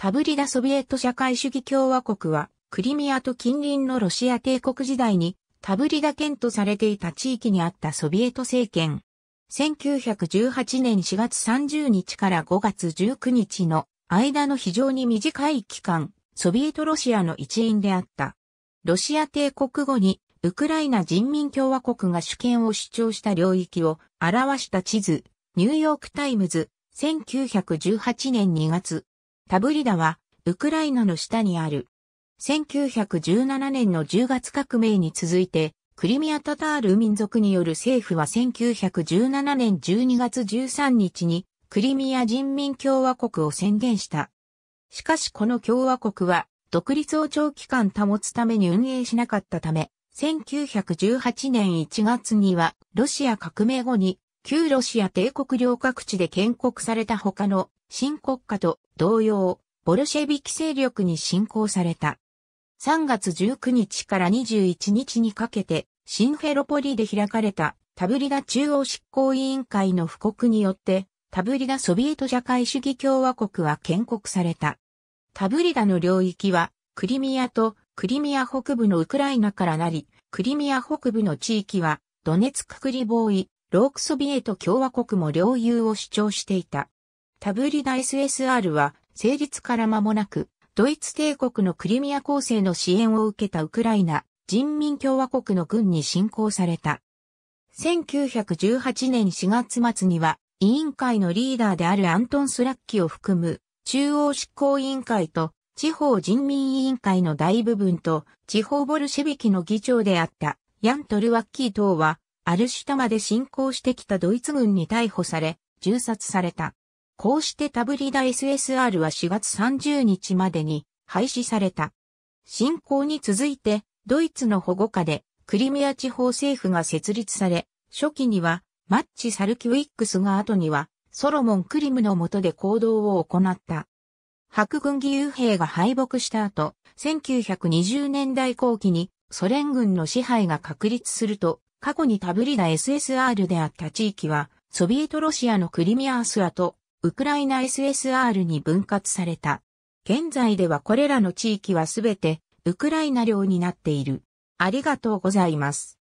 タブリダ・ソビエト社会主義共和国は、クリミアと近隣のロシア帝国時代に、タブリダ県とされていた地域にあったソビエト政権。1918年4月30日から5月19日の間の非常に短い期間、ソビエトロシアの一員であった。ロシア帝国後に、ウクライナ人民共和国が主権を主張した領域を表した地図、ニューヨークタイムズ、1918年2月。タブリダは、ウクライナの下にある。1917年の10月革命に続いて、クリミアタタール民族による政府は1917年12月13日にクリミア人民共和国を宣言した。しかしこの共和国は独立を長期間保つために運営しなかったため、1918年1月にはロシア革命後に旧ロシア帝国領各地で建国された他の新国家と同様、ボルシェビキ勢力に侵攻された。3月19日から21日にかけて、シンフェロポリで開かれたタブリダ中央執行委員会の布告によって、タブリダソビエト社会主義共和国は建国された。タブリダの領域は、クリミアとクリミア北部のウクライナからなり、クリミア北部の地域は、ドネツククリボーイ、ロークソビエト共和国も領有を主張していた。タブリダ SSR は成立から間もなく、ドイツ帝国のクリミア構成の支援を受けたウクライナ人民共和国の軍に侵攻された。1918年4月末には、委員会のリーダーであるアントン・スラッキを含む中央執行委員会と地方人民委員会の大部分と地方ボルシェビキの議長であったヤントルワッキー等はアルシュタまで侵攻してきたドイツ軍に逮捕され、銃殺された。こうしてタブリダ SSR は4月30日までに廃止された。侵攻に続いて、ドイツの保護下で、クリミア地方政府が設立され、初期には、マッチ・サルキウィックスが後には、ソロモン・クリムの下で行動を行った。白軍義勇兵が敗北した後、1920年代後期にソ連軍の支配が確立すると、過去にタブリダ SSR であった地域は、ソビエトロシアのクリミアアスアとウクライナ SSR に分割された。現在ではこれらの地域はすべてウクライナ領になっている。ありがとうございます。